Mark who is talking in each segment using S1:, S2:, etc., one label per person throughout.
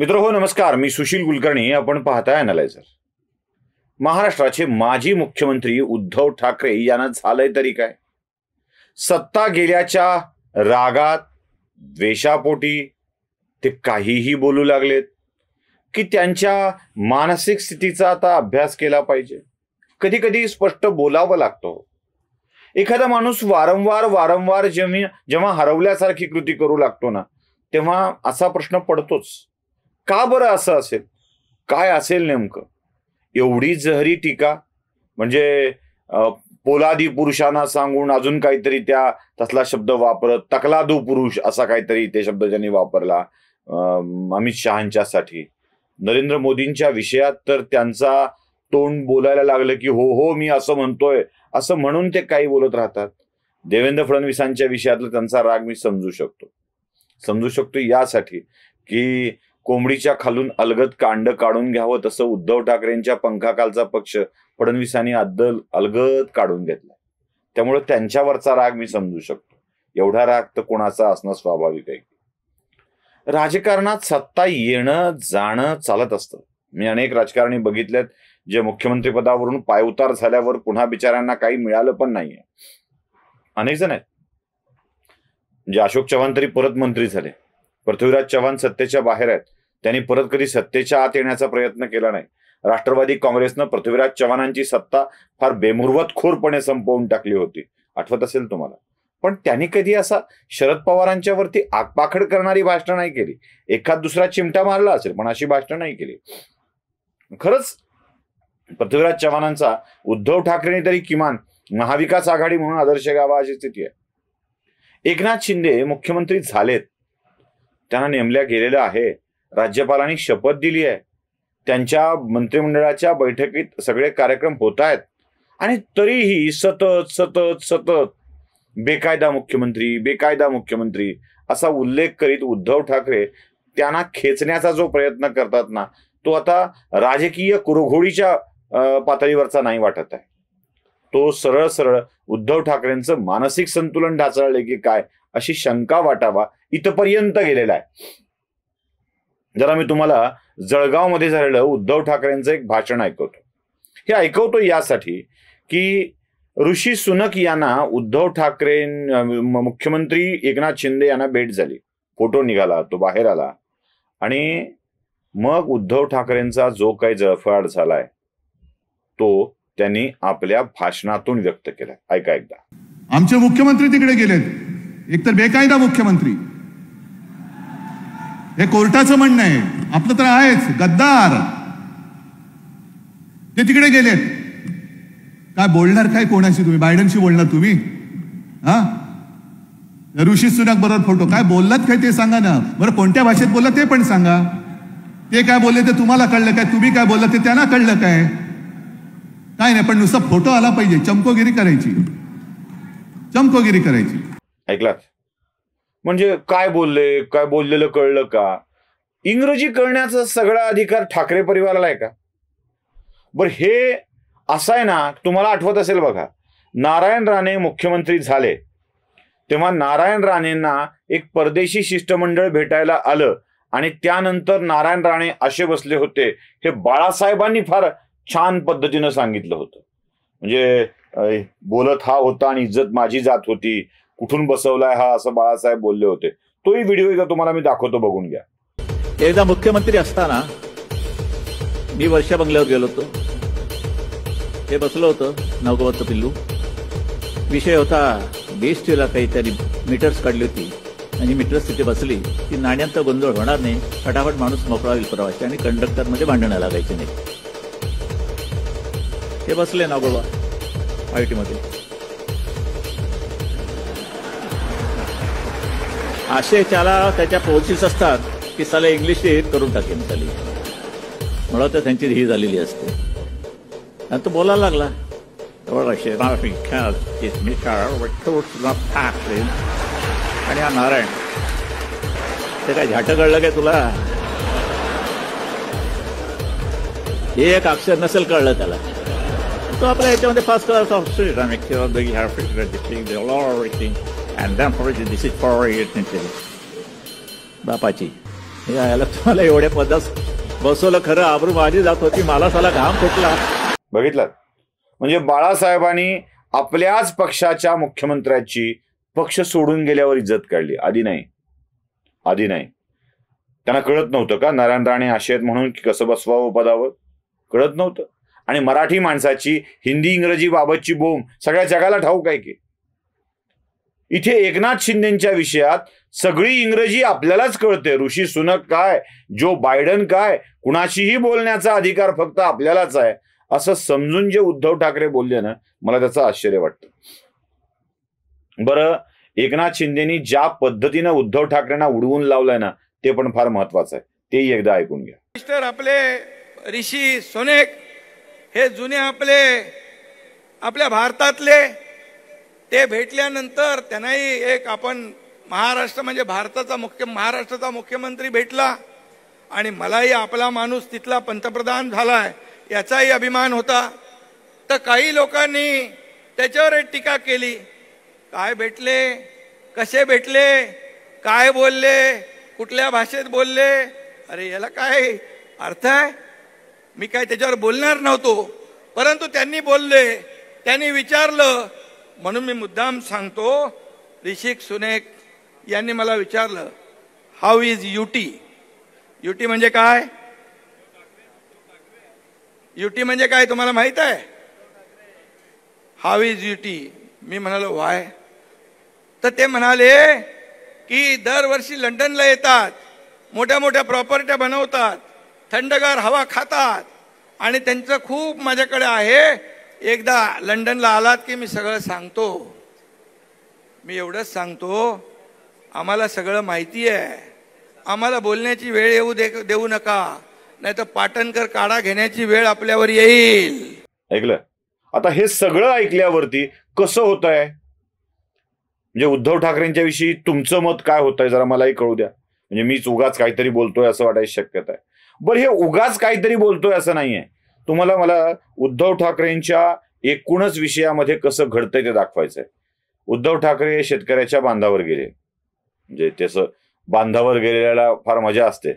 S1: मित्र हो नमस्कार मी सुशील कुलकर्णी आपण पाहताय अनालायझर महाराष्ट्राचे माजी मुख्यमंत्री उद्धव ठाकरे यांना झालंय तरी काय सत्ता गेल्याच्या रागात द्वेषापोटी ते काहीही बोलू लागलेत की त्यांच्या मानसिक स्थितीचा आता अभ्यास केला पाहिजे कधी कधी स्पष्ट बोलावं लागतं एखादा माणूस वारंवार वारंवार जेव्हा जेव्हा हरवल्यासारखी कृती करू लागतो ना तेव्हा असा प्रश्न पडतोच का बरं असं असेल काय असेल नेमकं एवढी जहरी टीका म्हणजे पोलादी पुरुषांना सांगून अजून काहीतरी त्या तसला शब्द वापरत तकलादू पुरुष असा काहीतरी ते शब्द ज्यांनी वापरला अमित शहांच्यासाठी नरेंद्र मोदींच्या विषयात तर त्यांचा तोंड बोलायला लागलं की हो हो मी असं म्हणतोय असं म्हणून ते काही बोलत राहतात देवेंद्र फडणवीसांच्या विषयातला त्यांचा राग मी समजू शकतो समजू शकतो यासाठी की कोंबडीच्या खालून अलगद कांड काढून घ्यावं तसं उद्धव ठाकरेंच्या पंखाकालचा पक्ष फडणवीसांनी अद्दल अलगद काढून घेतला त्यामुळे त्यांच्यावरचा राग मी समजू शकतो एवढा राग तर कोणाचा असणं स्वाभाविक आहे राजकारणात सत्ता येणं जाणं चालत असतं मी अनेक राजकारणी बघितलेत जे मुख्यमंत्री पदावरून पायउतार झाल्यावर पुन्हा बिचाऱ्यांना काही मिळालं पण नाहीये अनेक जण आहेत म्हणजे अशोक चव्हाण तरी परत मंत्री झाले पृथ्वीराज चव्हाण सत्तेच्या बाहेर आहेत त्यांनी परत कधी सत्तेच्या आत येण्याचा प्रयत्न केला नाही राष्ट्रवादी काँग्रेसनं पृथ्वीराज चव्हाणांची सत्ता फार बेमुरवतखोरपणे संपवून टाकली होती आठवत असेल तुम्हाला पण त्यांनी कधी असा शरद पवारांच्या वरती आगपाखड करणारी भाषण नाही केली एखाद दुसरा चिमटा मारला असेल पण अशी भाषण नाही केली खरंच पृथ्वीराज चव्हाणांचा उद्धव ठाकरेने तरी किमान महाविकास आघाडी म्हणून आदर्श गावा अशी स्थिती आहे एकनाथ शिंदे मुख्यमंत्री झालेत त्यांना नेमल्या गेलेल्या आहे राज्यपालांनी शपथ दिली आहे त्यांच्या मंत्रिमंडळाच्या बैठकीत सगळे कार्यक्रम होत आहेत आणि तरीही सतत सतत सतत बेकायदा मुख्यमंत्री बेकायदा मुख्यमंत्री असा उल्लेख करीत उद्धव ठाकरे त्यांना खेचण्याचा जो प्रयत्न करतात ना तो आता राजकीय कुरघोडीच्या पातळीवरचा नाही वाटत आहे तो सरळ सरळ उद्धव ठाकरेंचं मानसिक संतुलन ढासळले की काय अशी शंका वाटावा इथपर्यंत गेलेला आहे जरा मी तुम्हाला जळगाव मध्ये झालेलं उद्धव ठाकरेंचं एक भाषण ऐकवतो हे ऐकवतो यासाठी की ऋषी सुनक यांना उद्धव ठाकरे मुख्यमंत्री एकनाथ शिंदे यांना भेट झाली फोटो निघाला तो बाहेर आला आणि मग उद्धव ठाकरेंचा जो काही जळफळाट झालाय तो त्यांनी आपल्या भाषणातून व्यक्त केला ऐका एकदा
S2: आमचे मुख्यमंत्री तिकडे गेलेत एकतर बेकायदा मुख्यमंत्री हे कोर्टाचं म्हणणं आहे आपलं तर आहेच गद्दार ते तिकडे गेलेत काय बोलणार काय कोणाशी तुम्ही बायडनशी बोलणार तुम्ही हा ऋषी सुनाक बरोबर फोटो काय बोललात काय ते सांगा ना बरं कोणत्या भाषेत बोलला ते पण सांगा ते काय बोलले ते तुम्हाला कळलं काय तुम्ही काय बोलला ते त्यांना कळलं काय काय नाही पण नुसतं फोटो आला पाहिजे चमकोगिरी करायची चमकोगिरी करायची
S1: ऐकला म्हणजे काय बोलले काय बोललेलं कळलं का इंग्रजी कळण्याचा सगळा अधिकार ठाकरे परिवाराला आहे का बर हे असं आहे ना तुम्हाला आठवत असेल बघा नारायण राणे मुख्यमंत्री झाले तेव्हा नारायण राणेंना एक परदेशी शिष्टमंडळ भेटायला आलं आणि त्यानंतर नारायण राणे असे बसले होते हे बाळासाहेबांनी फार छान पद्धतीनं सांगितलं होतं म्हणजे बोलत हा होता आणि इज्जत माझी जात होती कुठून बसवलाय हा असं बाळासाहेब बोलले होते तोही व्हिडिओ एकदा तुम्हाला मी दाखवतो बघून घ्या
S3: एकदा मुख्यमंत्री असताना मी वर्षा बंगल्यावर गेलो होतो हे बसलो होतो नवगवाचं पिल्लू विषय होता बेस्ट टीला काहीतरी मीटर्स काढली होती आणि मीटर्स तिथे बसली की नाण्यांचा गोंधळ होणार नाही फटाफट माणूस मोकळा होईल प्रवासी आणि कंडक्टरमध्ये भांडणं लागायचे नाही ते बसले नागोबा मध्ये असे त्याला त्याच्या पोचिस असतात की साला इंग्लिश करून टाकेन चाली म्हणून तर त्यांची ही झालेली असते आणि तो बोलायला लागला आणि हा नारायण ते काय झाटं कळलं काय तुला हे एक अक्षर नसेल कळलं त्याला तो आपल्या याच्यामध्ये फास्ट करायचा आणि लॅम्पॉरेची दिस बापाची
S1: हे तुम्हाला एवढ्या पदात बसवलं खरं आबरू माझी जात होती मला साला घाम फुटला बघितलं म्हणजे बाळासाहेबांनी आपल्याच पक्षाच्या मुख्यमंत्र्याची पक्ष सोडून गेल्यावर इज्जत काढली आधी नाही आधी नाही त्यांना कळत नव्हतं का नारायण राणे आशयत म्हणून की कसं बसवावं पदावर कळत नव्हतं आणि मराठी माणसाची हिंदी इंग्रजी बाबतची बोंब सगळ्या जगाला ठाऊक आहे की इथे एकनाथ शिंदेच्या विषयात सगळी इंग्रजी आपल्यालाच कळते ऋषी सुनक काय जो बायडन काय कुणाशीही बोलण्याचा अधिकार फक्त आपल्यालाच आहे असं समजून जे उद्धव ठाकरे बोलले ना मला त्याचं आश्चर्य वाटतं बरं एकनाथ शिंदेनी ज्या पद्धतीनं उद्धव ठाकरेंना उडवून लावलंय ना ते पण फार महत्वाचं आहे तेही एकदा ऐकून घ्या
S4: मिस्टर आपले ऋषी सोनेक हे जुने आपले आपल्या भारतातले ते भेटल्यानंतर त्यांनाही एक आपण महाराष्ट्र म्हणजे भारताचा मुख्य महाराष्ट्राचा मुख्यमंत्री भेटला आणि मलाही आपला माणूस तिथला पंतप्रधान झालाय याचाही अभिमान होता तर काही लोकांनी त्याच्यावर टीका केली काय भेटले कसे भेटले काय बोलले कुठल्या भाषेत बोलले अरे याला काय अर्थ आहे मी काय त्याच्यावर बोलणार नव्हतो परंतु त्यांनी बोलले त्यांनी विचारलं म्हणून मी मुद्दाम सांगतो ऋषिक सुनेक यांनी मला विचारलं हाऊ इज युटी युटी म्हणजे काय युटी म्हणजे काय तुम्हाला माहित आहे हाऊ इज युटी मी म्हणालो व्हाय तर ते म्हणाले की दरवर्षी लंडनला येतात मोठ्या मोठ्या प्रॉपर्ट्या बनवतात थंडगार हवा खातात आणि त्यांचं खूप माझ्याकडे आहे एकदा लंडनला आलात की मी सगळं सांगतो मी एवढंच सांगतो आम्हाला सगळं माहिती आहे आम्हाला बोलण्याची वेळ येऊ देऊ नका नाही तर पाटणकर काढा घेण्याची वेळ आपल्यावर येईल
S1: ऐकलं आता हे सगळं ऐकल्यावरती कसं होत आहे म्हणजे उद्धव ठाकरेंच्या विषयी तुमचं मत काय होत आहे जरा मलाही कळू द्या म्हणजे मीच उगाच काहीतरी बोलतोय असं वाटायची शक्यता आहे बरं हे उगाच काहीतरी बोलतोय असं नाहीये तुम्हाला मला उद्धव ठाकरेंच्या एकूणच विषयामध्ये कसं घडतंय ते दाखवायचं उद्धव ठाकरे शेतकऱ्याच्या बांधावर गेले म्हणजे त्याचं बांधावर गेलेल्याला फार मजा असते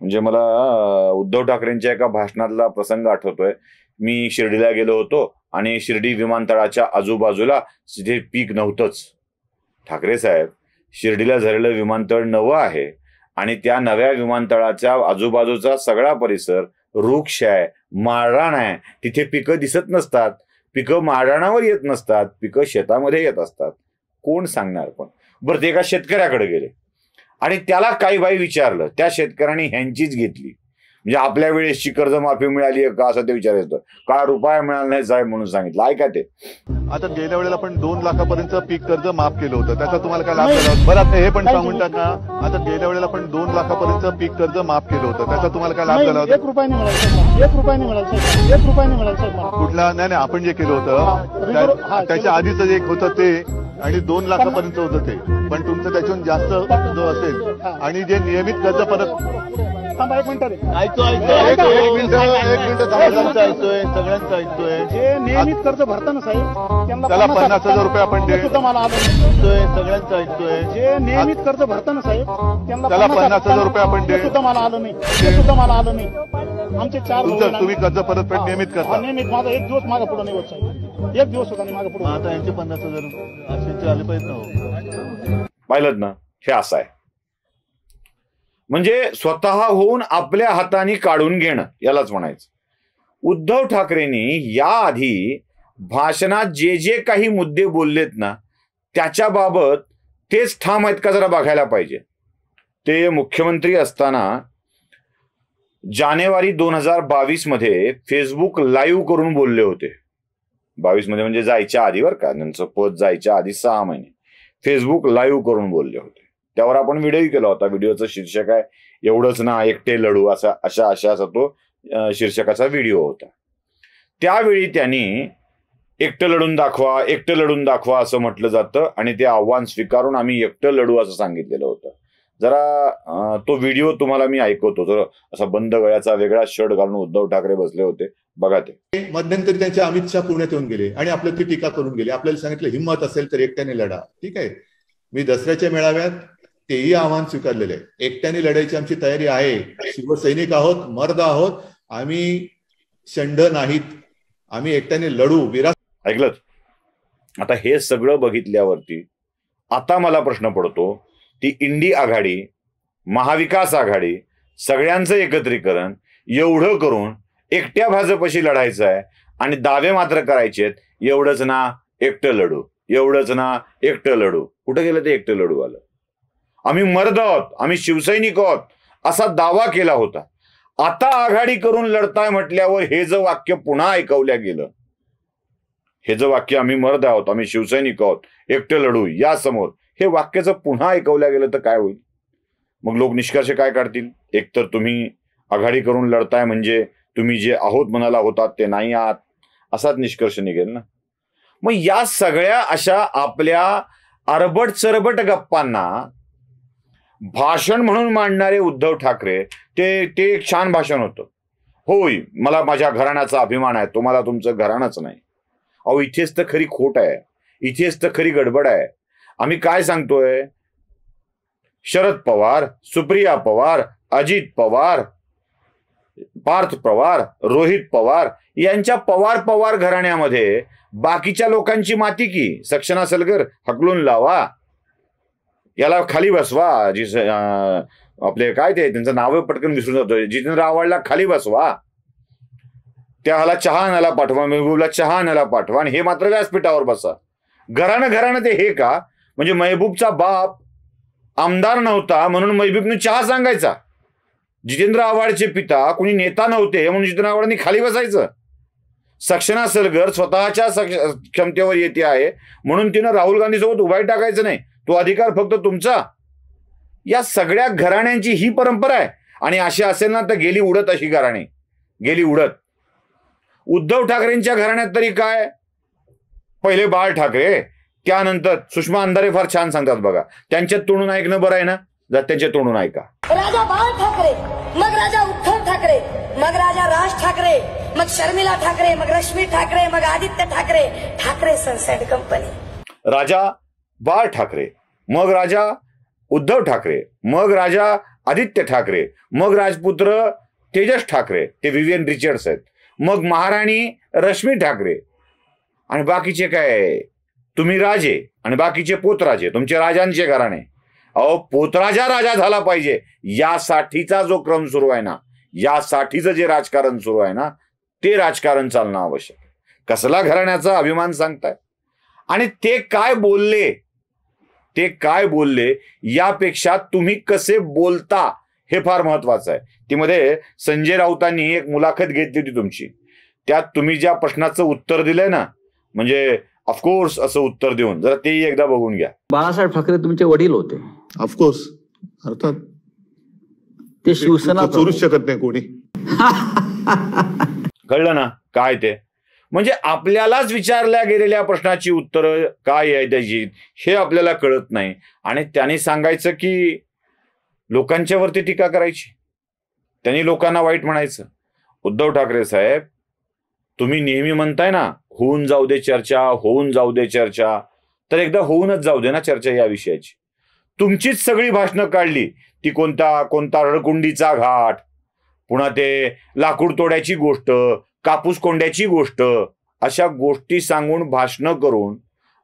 S1: म्हणजे मला उद्धव ठाकरेंच्या एका भाषणातला प्रसंग आठवतोय मी शिर्डीला गेलो होतो आणि शिर्डी विमानतळाच्या आजूबाजूला तिथे पीक नव्हतंच ठाकरे साहेब शिर्डीला झालेलं विमानतळ नवं आहे आणि त्या नव्या विमानतळाच्या आजूबाजूचा सगळा परिसर वृक्ष आहे माळराण आहे तिथे पिकं दिसत नसतात पिकं माळराणावर येत नसतात पिकं शेतामध्ये येत असतात कोण सांगणार पण बरं ते एका शेतकऱ्याकडे गेले आणि त्याला काही बाई विचारलं त्या शेतकऱ्यांनी ह्यांचीच घेतली म्हणजे आपल्या वेळेसची कर्जमाफी मिळाली का असं ते विचारायचं काय रुपया मिळाला नाही साहेब म्हणून सांगितलं ऐका ते आता गेल्या वेळेला आपण दोन लाखापर्यंत पीक कर्ज
S2: माफ केलं होतं त्याचा तुम्हाला काय लाभ झाला बरं आता हे पण सांगून टाका आता गेल्या वेळेला आपण दोन लाखापर्यंत पीक कर्ज माफ केलं होतं त्याचा तुम्हाला काय लाभ झाला होता एक रुपयाने एक रुपयाने एक रुपयाने कुठला नाही नाही आपण जे केलं होतं त्याच्या आधीच एक होतं ते आणि दोन लाखापर्यंत होतं ते पण तुमचं त्याच्याहून जास्त जो असेल आणि जे नियमित कर्ज परत थांबा एक मिनिट ऐकतो ऐकतो ऐकतो एक मिनिट एक मिनिट सगळ्यांचं ऐकतोय सगळ्यांचं ऐकतोय जे नियमित कर्ज भरताना साहेब त्यांना त्याला पन्नास हजार रुपये आपण देऊ सुद्धा मला आलं ऐकतोय सगळ्यांचं ऐकतोय जे नियमित कर्ज भरताना साहेब त्यांना त्याला पन्नास हजार रुपये आपण देऊ सुद्धा मला आलं नाही ते सुद्धा मला आलं नाही आमचे चार तुमचं तुम्ही कर्ज परतफेड नियमित करता नियमित माझा एक दिवस मागे पुढे नाही होत साहेब एक दिवस होता मागे पुढे आता यांचे पन्नास हजार
S1: असे आले पाहिजेत ना हो. पाहिलं ना हे असं आहे म्हणजे स्वतः होऊन आपल्या हाताने काढून घेणं यालाच म्हणायचं उद्धव ठाकरेंनी याआधी भाषणात जे जे काही मुद्दे बोललेत ना त्याच्याबाबत तेच ठाम आहेत का जरा बघायला पाहिजे ते मुख्यमंत्री असताना जानेवारी दोन हजार मध्ये फेसबुक लाईव्ह करून बोलले होते मध्ये म्हणजे जायच्या आधी का त्यांचं पद जायच्या आधी सहा महिने फेसबुक लाईव्ह करून बोलले होते त्यावर आपण व्हिडिओही केला होता व्हिडिओचं शीर्षक आहे एवढंच ना एकटे लढू असा अशा अशा असा तो शीर्षकाचा व्हिडिओ होता त्यावेळी त्यांनी एकटं लढून दाखवा एकटं लढून दाखवा असं म्हटलं जातं आणि ते आव्हान स्वीकारून आम्ही एकटं लढू असं सांगितलेलं होतं जरा तो व्हिडिओ तुम्हाला मी ऐकवतो जर असा बंद गळ्याचा वेगळा शर्ट घालून उद्धव ठाकरे बसले होते बघा ते
S2: मध्यंतरी त्यांचे अमित शहा पुण्यात येऊन गेले आणि आपलं ती टीका करून गेले आपल्याला सांगितलं हिंमत असेल तर एकट्याने लढा ठीक आहे मी दसऱ्याच्या मेळाव्यात तेही आव्हान स्वीकारलेले आहे एकट्याने लढायची आमची तयारी आहे शिवसैनिक आहोत मर्द आहोत आम्ही शंड नाहीत
S1: आम्ही एकट्याने लढू विरा ऐकलं आता हे सगळं बघितल्यावरती आता मला प्रश्न पडतो ती इंडी आघाडी महाविकास आघाडी सगळ्यांचं एकत्रीकरण एवढं करून एकट्या भाजपशी लढायचं आहे आणि दावे मात्र करायचे आहेत एवढंच ना एकटं लढू एवढंच ना एकटं लढू कुठं गेलं ते एकटं लढू आलं आम्ही मर्द आहोत आम्ही शिवसैनिक आहोत असा दावा केला होता आता आघाडी करून लढताय म्हटल्यावर हे जे वाक्य पुन्हा ऐकवलं गेलं हे जे वाक्य आम्ही मर्द आहोत आम्ही शिवसैनिक आहोत एकटे लढू यासमोर हे वाक्य जर पुन्हा ऐकवलं गेलं तर काय होईल मग लोक निष्कर्ष काय काढतील एकतर तुम्ही आघाडी करून लढताय म्हणजे तुम्ही जे आहोत म्हणाला होतात ते नाही आहात असाच निष्कर्ष निघेल ना मग या सगळ्या अशा आपल्या अरबट चरबट गप्पांना भाषण म्हणून मांडणारे उद्धव ठाकरे ते ते एक छान भाषण होतं होय मला माझ्या घराण्याचा अभिमान आहे तुम्हाला तुमचं घराणंच नाही अहो इथेच तर खरी खोट आहे इथेच तर खरी गडबड आहे आम्ही काय सांगतोय शरद पवार सुप्रिया पवार अजित पवार पार्थ पवार रोहित पवार यांच्या पवार पवार घराण्यामध्ये बाकीच्या लोकांची माती की सक्षना सलगर हकलून लावा याला खाली बसवा जी आपले काय ते त्यांचं नाव पटकन विसरून जातो जितेंद्र आव्हाडला खाली बसवा त्या चहा आणायला पाठवा मेहबूबला चहा आणायला पाठवा आणि हे मात्र व्यासपीठावर बसा घरानं घरानं ते हे का म्हणजे मेहबूबचा बाप आमदार नव्हता म्हणून मेहबूबने चहा सांगायचा जितेंद्र आव्हाडचे पिता कोणी नेता नव्हते म्हणून जितेंद्र आव्हाडांनी खाली बसायचं सक्षना सरगर स्वतःच्या क्षमतेवर येते आहे म्हणून तिनं राहुल गांधी सोबत टाकायचं नाही तो अधिकार फक्त तुमचा या सगळ्या घराण्यांची ही परंपरा आहे आणि अशी असेल ना तर गेली उडत अशी घराणे गेली उडत उद्धव ठाकरेंच्या घराण्यात तरी काय पहिले बाळ ठाकरे त्यानंतर सुषमा अंधारे फार छान सांगतात बघा त्यांच्या तोंडून ऐकणं बरं आहे ना जा त्यांच्या तोंडून ऐका
S4: राजा बाळ ठाकरे मग राजा उद्धव ठाकरे मग राजा राज ठाकरे मग शर्मिला ठाकरे मग रश्मी ठाकरे मग आदित्य ठाकरे ठाकरे सनसेट कंपनी
S1: राजा बाळ ठाकरे मग राजा उद्धव ठाकरे मग राजा आदित्य ठाकरे मग राजपुत्र तेजस ठाकरे ते विवियन रिचर्ड्स आहेत मग महाराणी रश्मी ठाकरे आणि बाकीचे काय तुम्ही राजे आणि बाकीचे पोतराजे तुमचे राजांचे घराणे अहो पोतराजा राजा झाला पाहिजे यासाठीचा जो क्रम सुरू आहे ना यासाठीचं जे राजकारण सुरू आहे ना ते राजकारण चालणं आवश्यक कसला घराण्याचा अभिमान सांगताय आणि ते काय बोलले ते काय बोलले यापेक्षा तुम्ही कसे बोलता हे फार महत्वाचं आहे ती मध्ये संजय राऊतांनी एक मुलाखत घेतली होती तुमची त्यात तुम्ही ज्या प्रश्नाचं उत्तर दिलंय ना म्हणजे ऑफकोर्स असं उत्तर देऊन जरा ते एकदा बघून घ्या बाळासाहेब ठाकरे तुमचे वडील होते ऑफकोर्स अर्थात
S2: ते शिवसेना चोरूच
S1: शकत नाही कोणी कळलं ना काय ते म्हणजे आपल्यालाच विचारल्या गेलेल्या प्रश्नाची उत्तरं काय आहे त्याची हे आपल्याला कळत नाही आणि त्यांनी सांगायचं की लोकांच्यावरती टीका करायची त्यांनी लोकांना वाईट म्हणायचं उद्धव ठाकरे साहेब तुम्ही नेहमी म्हणताय ना होऊन जाऊ दे चर्चा होऊन जाऊ दे चर्चा तर एकदा होऊनच जाऊ दे ना चर्चा या विषयाची तुमचीच सगळी भाषणं काढली ती कोणता कोणता रडकुंडीचा घाट पुन्हा ते लाकूड तोड्याची गोष्ट कापूस कोंड्याची गोष्ट अशा गोष्टी सांगून भाषण करून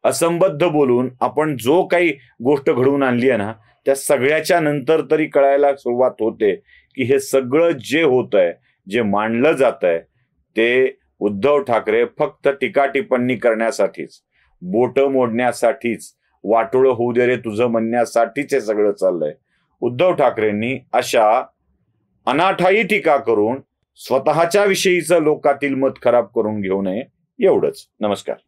S1: असंबद्ध बोलून आपण जो काही गोष्ट घडवून आणली आहे ना त्या सगळ्याच्या नंतर तरी कळायला सुरुवात होते की हे सगळं जे होत आहे जे मांडलं जात आहे ते उद्धव ठाकरे फक्त टीका टिप्पणी करण्यासाठीच बोट मोडण्यासाठीच वाटोळं होऊ दे रे तुझं म्हणण्यासाठीच हे सगळं चाललंय उद्धव ठाकरेंनी अशा अनाठाई टीका करून स्वतःच्या विषयीचं लोकातील मत खराब करून घेऊ
S4: नये एवढंच नमस्कार